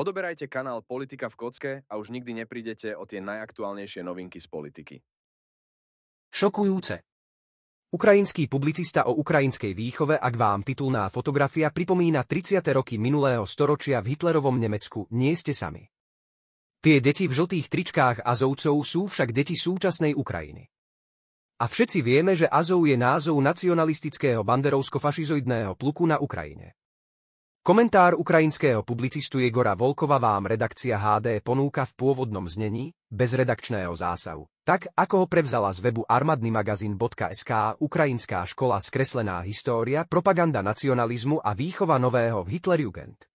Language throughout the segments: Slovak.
Odoberajte kanál Politika v kocke a už nikdy neprídete o tie najaktuálnejšie novinky z politiky. Šokujúce. Ukrajinský publicista o ukrajinskej výchove, ak vám titulná fotografia pripomína 30. roky minulého storočia v Hitlerovom Nemecku, nie ste sami. Tie deti v žltých tričkách Azovcov sú však deti súčasnej Ukrajiny. A všetci vieme, že Azov je názov nacionalistického banderovsko-fašizoidného pluku na Ukrajine. Komentár ukrajinského publicistu Jegora Volkova vám redakcia HD ponúka v pôvodnom znení, bez redakčného zásahu. Tak, ako ho prevzala z webu armadnymagazin.sk Ukrajinská škola skreslená história, propaganda nacionalizmu a výchova nového Hitlerjugend.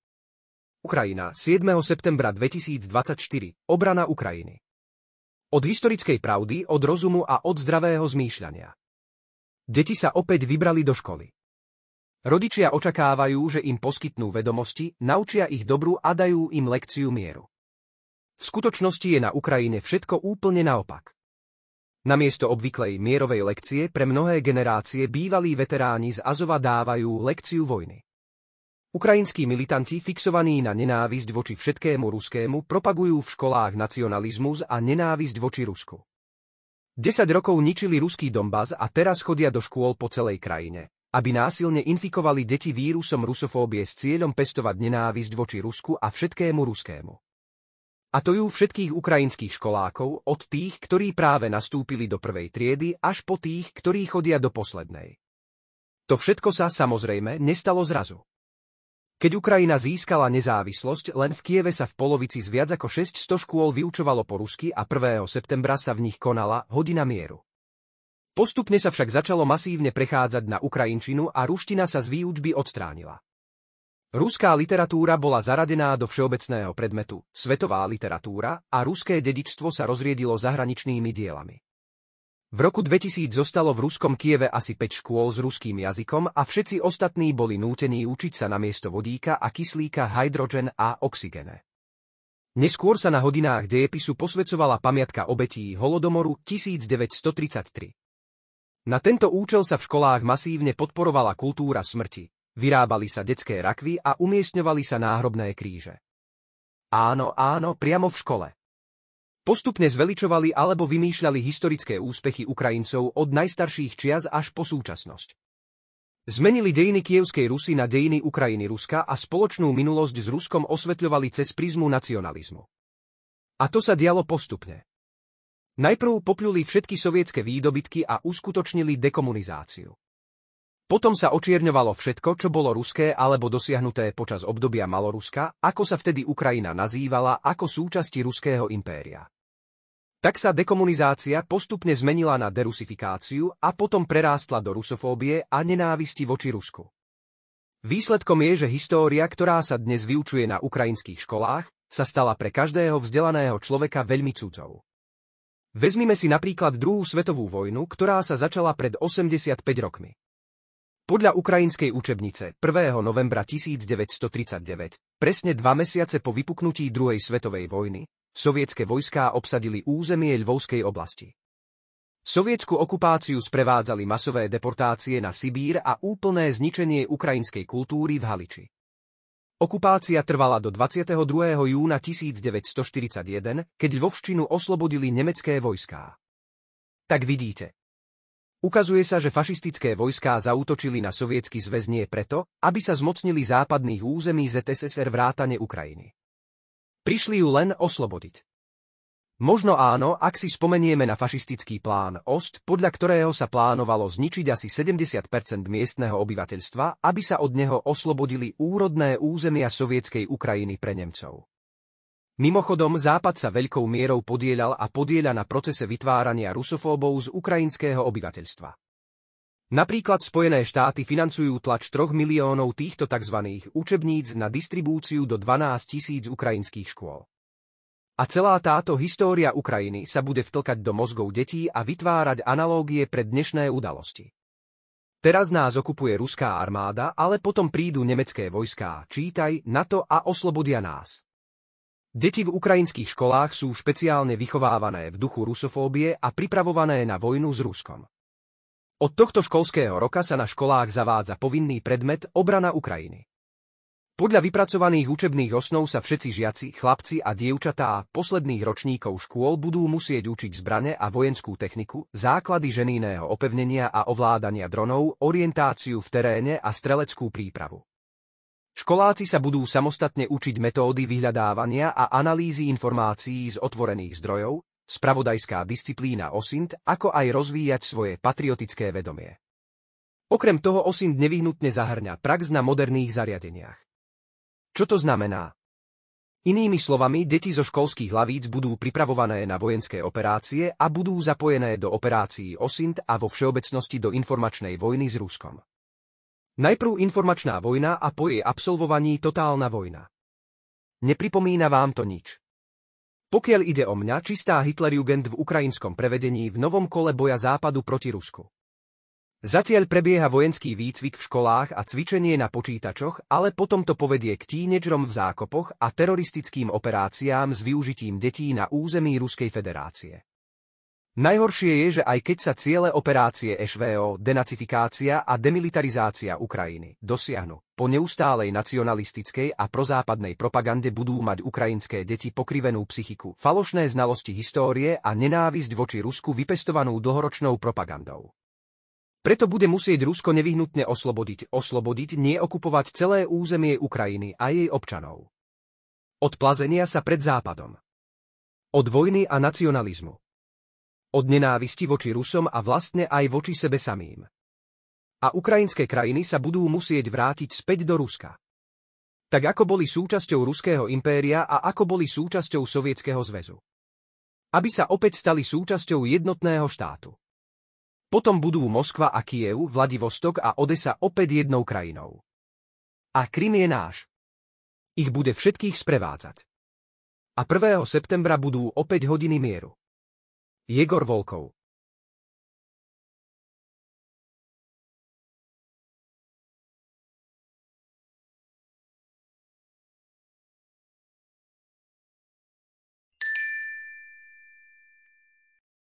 Ukrajina, 7. septembra 2024, obrana Ukrajiny. Od historickej pravdy, od rozumu a od zdravého zmýšľania. Deti sa opäť vybrali do školy. Rodičia očakávajú, že im poskytnú vedomosti, naučia ich dobru a dajú im lekciu mieru. V skutočnosti je na Ukrajine všetko úplne naopak. Namiesto obvyklej mierovej lekcie pre mnohé generácie bývalí veteráni z Azova dávajú lekciu vojny. Ukrajinskí militanti fixovaní na nenávisť voči všetkému ruskému propagujú v školách nacionalizmus a nenávisť voči Rusku. 10 rokov ničili ruský Donbass a teraz chodia do škôl po celej krajine, aby násilne infikovali deti vírusom rusofóbie s cieľom pestovať nenávisť voči Rusku a všetkému ruskému. A to ju všetkých ukrajinských školákov, od tých, ktorí práve nastúpili do prvej triedy, až po tých, ktorí chodia do poslednej. To všetko sa, samozrejme, nestalo zrazu. Keď Ukrajina získala nezávislosť, len v Kieve sa v polovici z viac ako 600 škôl vyučovalo po rusky a 1. septembra sa v nich konala hodina mieru. Postupne sa však začalo masívne prechádzať na ukrajinčinu a ruština sa z výučby odstránila. Ruská literatúra bola zaradená do všeobecného predmetu, svetová literatúra a ruské dedičstvo sa rozriedilo zahraničnými dielami. V roku 2000 zostalo v ruskom Kieve asi 5 škôl s ruským jazykom a všetci ostatní boli nútení učiť sa na miesto vodíka a kyslíka hydrogen a oxygene. Neskôr sa na hodinách dejepisu posvecovala pamiatka obetí holodomoru 1933. Na tento účel sa v školách masívne podporovala kultúra smrti, vyrábali sa detské rakvy a umiestňovali sa náhrobné kríže. Áno, áno, priamo v škole. Postupne zveličovali alebo vymýšľali historické úspechy Ukrajincov od najstarších čias až po súčasnosť. Zmenili dejiny Kievskej Rusy na dejiny Ukrajiny Ruska a spoločnú minulosť s Ruskom osvetľovali cez prízmu nacionalizmu. A to sa dialo postupne. Najprv popľuli všetky sovietské výdobytky a uskutočnili dekomunizáciu. Potom sa očierňovalo všetko, čo bolo ruské alebo dosiahnuté počas obdobia Maloruska, ako sa vtedy Ukrajina nazývala ako súčasti ruského impéria. Tak sa dekomunizácia postupne zmenila na derusifikáciu a potom prerástla do rusofóbie a nenávisti voči Rusku. Výsledkom je, že história, ktorá sa dnes vyučuje na ukrajinských školách, sa stala pre každého vzdelaného človeka veľmi cudzou. Vezmime si napríklad druhú svetovú vojnu, ktorá sa začala pred 85 rokmi. Podľa ukrajinskej učebnice 1. novembra 1939, presne dva mesiace po vypuknutí druhej svetovej vojny, sovietské vojská obsadili územie Lvovskej oblasti. Sovietskú okupáciu sprevádzali masové deportácie na Sibír a úplné zničenie ukrajinskej kultúry v Haliči. Okupácia trvala do 22. júna 1941, keď Lvovščinu oslobodili nemecké vojská. Tak vidíte. Ukazuje sa, že fašistické vojská zautočili na sovietský zväz nie preto, aby sa zmocnili západných území ZSSR vrátane Ukrajiny. Prišli ju len oslobodiť. Možno áno, ak si spomenieme na fašistický plán OST, podľa ktorého sa plánovalo zničiť asi 70% miestneho obyvateľstva, aby sa od neho oslobodili úrodné územia sovietskej Ukrajiny pre Nemcov. Mimochodom, Západ sa veľkou mierou podielal a podieľa na procese vytvárania rusofóbov z ukrajinského obyvateľstva. Napríklad Spojené štáty financujú tlač 3 miliónov týchto tzv. učebníc na distribúciu do 12 tisíc ukrajinských škôl. A celá táto história Ukrajiny sa bude vtlkať do mozgov detí a vytvárať analógie pre dnešné udalosti. Teraz nás okupuje ruská armáda, ale potom prídu nemecké vojská, čítaj, NATO a oslobodia nás. Deti v ukrajinských školách sú špeciálne vychovávané v duchu rusofóbie a pripravované na vojnu s Ruskom. Od tohto školského roka sa na školách zavádza povinný predmet obrana Ukrajiny. Podľa vypracovaných učebných osnov sa všetci žiaci, chlapci a dievčatá posledných ročníkov škôl budú musieť učiť zbrane a vojenskú techniku, základy ženíného opevnenia a ovládania dronov, orientáciu v teréne a streleckú prípravu. Školáci sa budú samostatne učiť metódy vyhľadávania a analýzy informácií z otvorených zdrojov, spravodajská disciplína OSINT, ako aj rozvíjať svoje patriotické vedomie. Okrem toho OSINT nevyhnutne zahrňa prax na moderných zariadeniach. Čo to znamená? Inými slovami, deti zo školských hlavíc budú pripravované na vojenské operácie a budú zapojené do operácií OSINT a vo všeobecnosti do informačnej vojny s Ruskom. Najprv informačná vojna a po jej absolvovaní totálna vojna. Nepripomína vám to nič. Pokiaľ ide o mňa, čistá Hitlerjugend v ukrajinskom prevedení v novom kole boja západu proti Rusku. Zatiaľ prebieha vojenský výcvik v školách a cvičenie na počítačoch, ale potom to povedie k tínedžrom v zákopoch a teroristickým operáciám s využitím detí na území Ruskej federácie. Najhoršie je, že aj keď sa ciele operácie ŠVO, denacifikácia a demilitarizácia Ukrajiny dosiahnu, po neustálej nacionalistickej a prozápadnej propagande budú mať ukrajinské deti pokrivenú psychiku, falošné znalosti histórie a nenávisť voči Rusku vypestovanú dlhoročnou propagandou. Preto bude musieť Rusko nevyhnutne oslobodiť, oslobodiť, nie okupovať celé územie Ukrajiny a jej občanov. Od plazenia sa pred Západom. Od vojny a nacionalizmu. Od nenávisti voči Rusom a vlastne aj voči sebe samým. A ukrajinské krajiny sa budú musieť vrátiť späť do Ruska. Tak ako boli súčasťou Ruského impéria a ako boli súčasťou Sovietskeho zväzu. Aby sa opäť stali súčasťou jednotného štátu. Potom budú Moskva a Kiev, Vladivostok a Odesa opäť jednou krajinou. A Krym je náš. Ich bude všetkých sprevádzať. A 1. septembra budú opäť hodiny mieru. Jegor Volkov